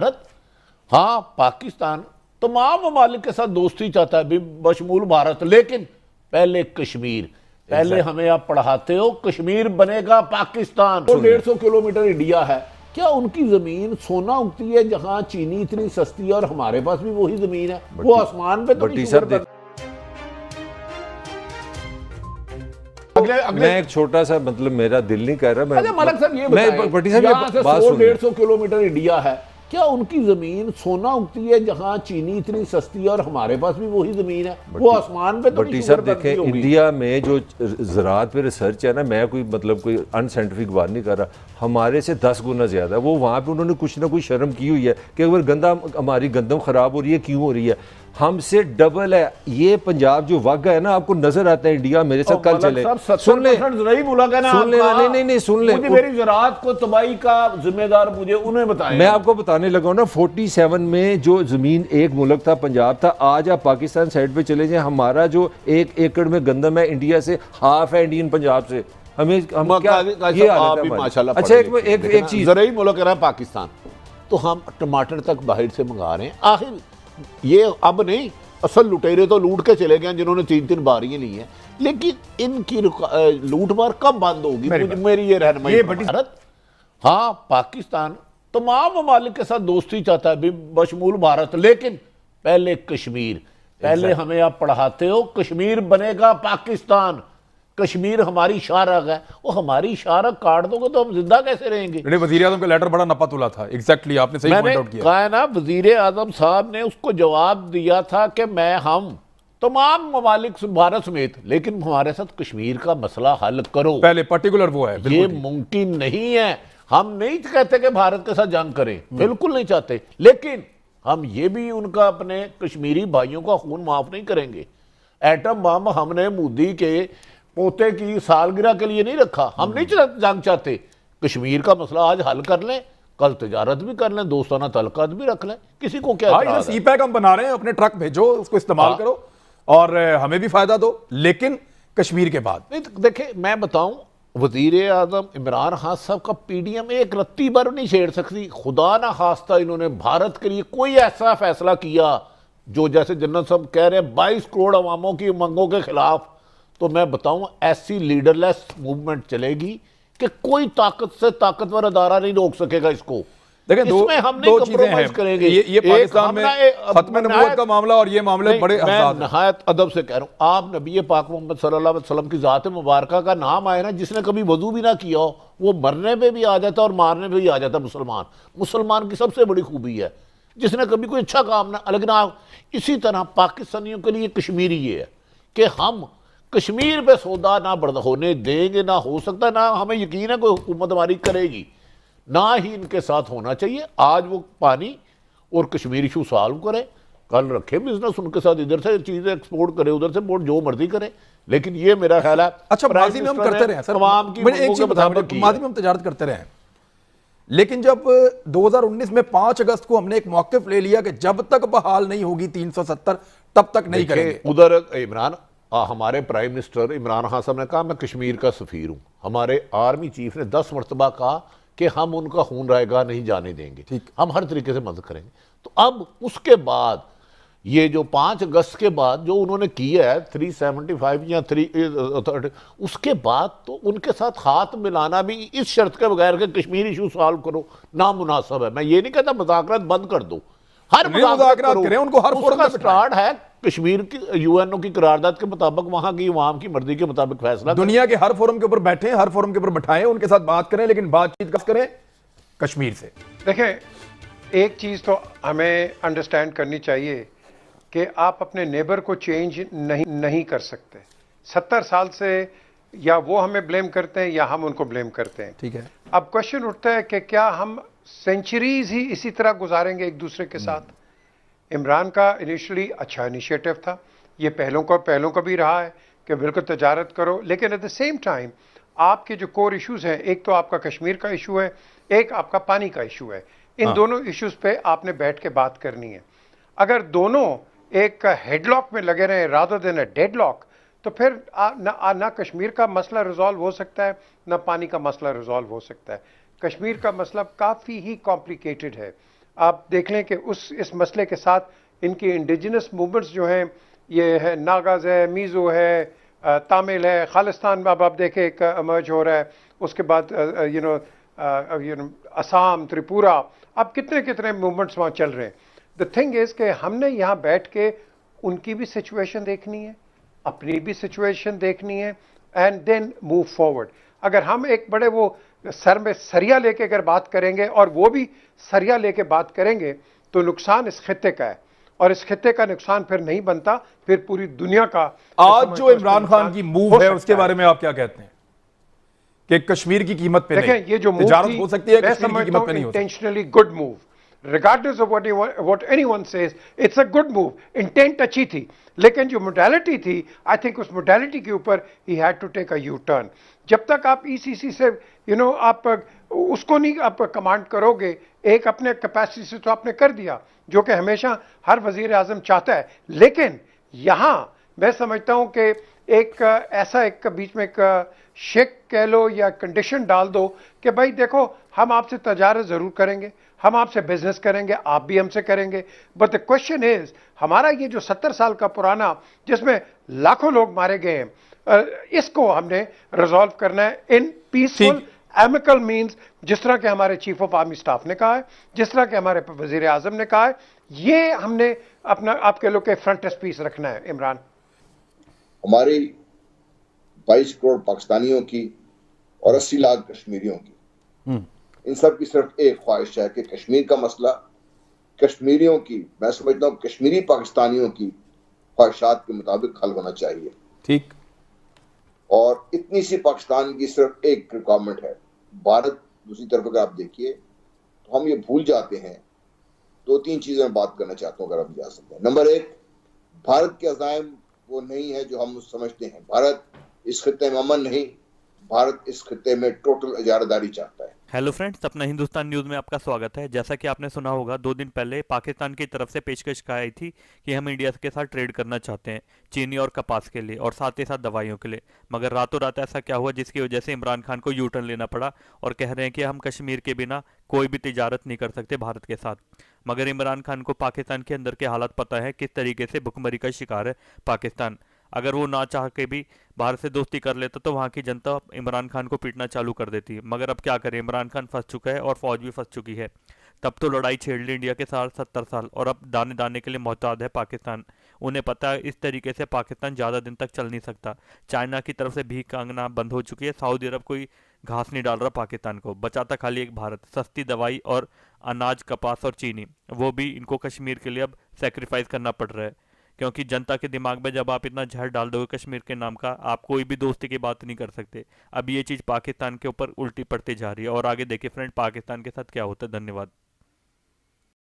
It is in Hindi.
भारत हाँ पाकिस्तान तमाम ममालिक के साथ दोस्ती चाहता है बशमूल भारत लेकिन पहले कश्मीर पहले हमें आप पढ़ाते हो कश्मीर बनेगा पाकिस्तान तो डेढ़ सौ किलोमीटर इंडिया है क्या उनकी जमीन सोना उगती है जहां चीनी इतनी सस्ती है और हमारे पास भी वही जमीन है वो आसमान पे तो अगले, अगले मैं एक छोटा सा मतलब मेरा दिल नहीं कर रहा मैं मलक साहब ये मैं डेढ़ सौ किलोमीटर इंडिया है क्या उनकी ज़मीन सोना उगती है जहाँ चीनी इतनी सस्ती है और हमारे पास भी वही ज़मीन है वो आसमान पे तो बटी सर देखें इंडिया में जो ज़रात पे रिसर्च है ना मैं कोई मतलब कोई अनसाइंटिफिक बात नहीं कर रहा हमारे से दस गुना ज़्यादा है वो वहाँ पे उन्होंने कुछ ना कुछ शर्म की हुई है कि अगर गंदा हमारी गंदम ख़राब हो रही है क्यों हो रही है हमसे डबल है ये पंजाब जो वग है ना आपको नजर आता है इंडिया मेरे साथ कल मतलब चले सुन ले सुन ले नहीं नहीं सुन ले मेरी ज़रात को तबाही का जिम्मेदार मुझे उन्हें बताया मैं आपको बताने लगा ना फोर्टी सेवन में जो ज़मीन एक मुल्क था पंजाब था आज आप पाकिस्तान साइड पे चले जाए हमारा जो एक एकड़ में गंदम है इंडिया से हाफ है इंडियन पंजाब से हमें हम क्या ये आप भी अच्छा एक एक एक चीज पाकिस्तान तो हम टमाटर तक बाहर से मंगा रहे हैं आखिर ये अब नहीं असल लुटेरे तो लूट के चले गए जिन्होंने तीन तीन बारियां ली हैं लेकिन इनकी लूटमार कब बंद होगी मेरी, मेरी ये रहनमई भारत हाँ पाकिस्तान तमाम ममालिक के साथ दोस्ती चाहता है बशमूल भारत लेकिन पहले कश्मीर पहले हमें आप पढ़ाते हो कश्मीर बनेगा पाकिस्तान कश्मीर हमारी शारक है वो हमारी शारक काट दोगे तो हम जिंदा कैसे रहेंगे वजीर आजम का लेटर बड़ा नपा तुला था एग्जैक्टली exactly, आपने सही मैंने किया। कहा ना वजीर आजम साहब ने उसको जवाब दिया था कि मैं हम तमाम ममालिक भारत समेत लेकिन हमारे साथ कश्मीर का मसला हल करो पहले पर्टिकुलर वो है ये मुमकिन नहीं है हम नहीं कहते कि भारत के साथ जंग करें हम्म। बिल्कुल नहीं चाहते लेकिन हम ये भी उनका अपने कश्मीरी भाइयों का खून माफ नहीं करेंगे एटम बम हमने मोदी के पोते की सालगिरह के लिए नहीं रखा हम नहीं जंग चाहते कश्मीर का मसला आज हल कर लें कल तजारत भी कर लें दोस्ताना तलकत भी रख लें किसी को क्या सी हाँ, पैक हम बना रहे हैं अपने ट्रक भेजो उसको इस्तेमाल हाँ। करो और हमें भी फायदा दो लेकिन कश्मीर के बाद नहीं तो देखे मैं बताऊं वजीर आजम इमरान खान साहब का पी डी एम एक रत्ती भर नहीं छेड़ सकती खुदा ना खास्ता इन्होंने भारत के लिए कोई ऐसा फैसला किया जो जैसे जन्नत साहब कह रहे हैं बाईस करोड़ अवामों की उमंगों के खिलाफ तो मैं बताऊं ऐसी लीडरलेस मूवमेंट चलेगी कि कोई ताकत से ताकतवर अदारा नहीं रोक सकेगा इसको देखें दो, हमने दो चीजें हैं करेंगे ये, ये पाकिस्तान में खत्म नबूवत का मामला और ये मामले बड़े मैं नहायत अदब से कह रहा हूँ आप नबी पाक मोहम्मद सल्लल्लाहु अलैहि वसल्लम की ज़ात मुबारक का नाम आए ना जिसने कभी वजू भी ना किया हो वो मरने पे भी आ जाता और मारने पे भी आ जाता मुसलमान मुसलमान की सबसे बड़ी खूबी है जिसने कभी कोई अच्छा काम ना अलग ना इसी तरह पाकिस्तानियों के लिए कश्मीरी ये है कि हम कश्मीर पे सौदा ना बर्द होने देंगे ना हो सकता ना हमें यकीन है कोई हुकूमत हमारी करेगी ना ही इनके साथ होना चाहिए आज वो पानी और कश्मीर इशू सॉल्व करें कल रखे बिजनेस उनके साथ इधर से चीज़ें एक्सपोर्ट करे उधर से बोर्ड जो मर्जी करें लेकिन ये मेरा ख्याल है अच्छा माजी में हम करते रहे सर तमाम की माजी में हम तजारत करते रहे लेकिन जब 2019 में 5 अगस्त को हमने एक मौकफ ले लिया कि जब तक बहाल नहीं होगी 370 तब तक नहीं करेंगे उधर इमरान आ, हमारे प्राइम मिनिस्टर इमरान खान साहब ने कहा मैं कश्मीर का सफ़ीर हूँ हमारे आर्मी चीफ ने दस मरतबा कहा कि हम उनका खून रायगा नहीं जाने देंगे ठीक हम हर तरीके से मदद करेंगे तो अब उसके बाद ये जो पाँच अगस्त के बाद जो उन्होंने किया है थ्री सेवेंटी फाइव या थ्री उसके बाद तो उनके साथ हाथ मिलाना भी इस शर्त के बगैर के कश्मीर इशू सॉल्व करो नामुनासब है मैं ये नहीं कहता मजाक बंद कर दो हर करें उनको हर स्टार्ट है कश्मीर की यू एन ओ की करारदाद के मुताबिक वहां की वहाँ की मर्जी के मुताबिक फैसला दुनिया के हर फोरम के ऊपर बैठे हर फोरम के ऊपर बैठाएं उनके साथ बात करें लेकिन बातचीत करें कश्मीर से देखें एक चीज़ तो हमें अंडरस्टैंड करनी चाहिए कि आप अपने नेबर को चेंज नहीं नहीं कर सकते सत्तर साल से या वो हमें ब्लेम करते हैं या हम उनको ब्लेम करते हैं ठीक है अब क्वेश्चन उठता है कि क्या हम सेंचुरीज ही इसी तरह गुजारेंगे एक दूसरे के साथ इमरान का इनिशली अच्छा इनिशिएटिव था ये पहलों का पहलों का भी रहा है कि बिल्कुल तजारत करो लेकिन एट द सेम टाइम आपके जो कोर इश्यूज हैं एक तो आपका कश्मीर का इशू है एक आपका पानी का इशू है इन हाँ। दोनों इश्यूज पे आपने बैठ के बात करनी है अगर दोनों एक हेडलॉक में लगे रहे राधो देन अ डेडलॉक तो फिर ना ना कश्मीर का मसला रिजॉल्व हो सकता है ना पानी का मसला रिजॉल्व हो सकता है कश्मीर का मसला काफ़ी ही कॉम्प्लिकेटेड है आप देख लें कि उस इस मसले के साथ इनकी इंडिजिनस मूवमेंट्स जो हैं ये है नागाज है मीज़ो है तामिल है खालिस्तान में अब आप देखें एक अमर्ज हो रहा है उसके बाद you know you know Assam Tripura अब कितने कितने मूवमेंट्स वहाँ चल रहे हैं द थिंग इज़ कि हमने यहाँ बैठ के उनकी भी सिचुएशन देखनी है अपनी भी सिचुएशन देखनी है एंड देन मूव फॉरवर्ड अगर हम एक बड़े वो सर में सरिया लेके अगर बात करेंगे और वो भी सरिया लेके बात करेंगे तो नुकसान इस खत्े का है और इस खत्े का नुकसान फिर नहीं बनता फिर पूरी दुनिया का आज जो इमरान खान की मूव है उसके बारे में आप क्या कहते हैं कि कश्मीर की कीमत पे देखें ये जो मूव हो सकती है intentionally good move regardless of what, he, what anyone says it's a good move intent अच्छी थी लेकिन जो मोडेलिटी थी आई थिंक उस मोडेलिटी के ऊपर ही had to take a U turn जब तक आप ई सी सी से यू you नो know, आप उसको नहीं आप कमांड करोगे एक अपने कैपेसिटी से तो आपने कर दिया जो कि हमेशा हर वजीर आजम चाहता है लेकिन यहाँ मैं समझता हूँ कि एक ऐसा एक बीच में एक शेक कह लो या कंडीशन डाल दो कि भाई देखो हम आपसे तजारत ज़रूर करेंगे हम आपसे बिजनेस करेंगे आप भी हमसे करेंगे बट द क्वेश्चन इज़ हमारा ये जो सत्तर साल का पुराना जिसमें लाखों लोग मारे गए हैं इसको हमने रिजॉल्व करना है इन पीसफुल एमिकल मीन्स जिस तरह के हमारे चीफ ऑफ आर्मी स्टाफ ने कहा है जिस तरह के हमारे वजीर आजम ने कहा है ये हमने अपना आपके लोग के फ्रंट पीस रखना है इमरान हमारी 22 करोड़ पाकिस्तानियों की और 80 लाख कश्मीरियों की हम्म। इन सब की सिर्फ एक ख्वाहिश है कि कश्मीर का मसला कश्मीरियों की मैं समझता हूँ कश्मीरी पाकिस्तानियों की ख्वाहिशात के मुताबिक हल होना चाहिए ठीक और इतनी सी पाकिस्तान की सिर्फ एक रिक्वायरमेंट है भारत दूसरी तरफ अगर आप देखिए तो हम ये भूल जाते हैं दो तीन चीज़ें बात करना चाहता हूँ अगर आप जा सकते हैं नंबर एक भारत के अजायम वो नहीं है जो हम समझते हैं भारत इस खत्ते में अमन नहीं भारत इस खत्ते में टोटल इजारदारी चाहता है हेलो फ्रेंड्स अपना हिंदुस्तान न्यूज़ में आपका स्वागत है जैसा कि आपने सुना होगा दो दिन पहले पाकिस्तान की तरफ से पेशकश आई थी कि हम इंडिया के साथ ट्रेड करना चाहते हैं चीनी और कपास के लिए और साथ ही साथ दवाइयों के लिए मगर रातों रात ऐसा क्या हुआ जिसकी वजह से इमरान खान को यू टर्न लेना पड़ा और कह रहे हैं कि हम कश्मीर के बिना कोई भी तजारत नहीं कर सकते भारत के साथ मगर इमरान खान को पाकिस्तान के अंदर के हालात पता है किस तरीके से भुखमरी का शिकार है पाकिस्तान अगर वो ना चाह के भी भारत से दोस्ती कर लेता तो वहाँ की जनता इमरान खान को पीटना चालू कर देती है मगर अब क्या करें इमरान खान फंस चुका है और फौज भी फंस चुकी है तब तो लड़ाई छेड़ ली इंडिया के साथ सत्तर साल और अब दाने दाने के लिए मोहताद है पाकिस्तान उन्हें पता है इस तरीके से पाकिस्तान ज़्यादा दिन तक चल नहीं सकता चाइना की तरफ से भीख कांगना बंद हो चुकी है सऊदी अरब कोई घास नहीं डाल रहा पाकिस्तान को बचाता खाली एक भारत सस्ती दवाई और अनाज कपास और चीनी वो भी इनको कश्मीर के लिए अब सेक्रीफाइस करना पड़ रहा है क्योंकि जनता के दिमाग में जब आप इतना जहर डाल दोगे कश्मीर के नाम का आप कोई भी दोस्ती की बात नहीं कर सकते अब ये चीज़ पाकिस्तान के ऊपर उल्टी पड़ती जा रही है और आगे देखिए फ्रेंड पाकिस्तान के साथ क्या होता है धन्यवाद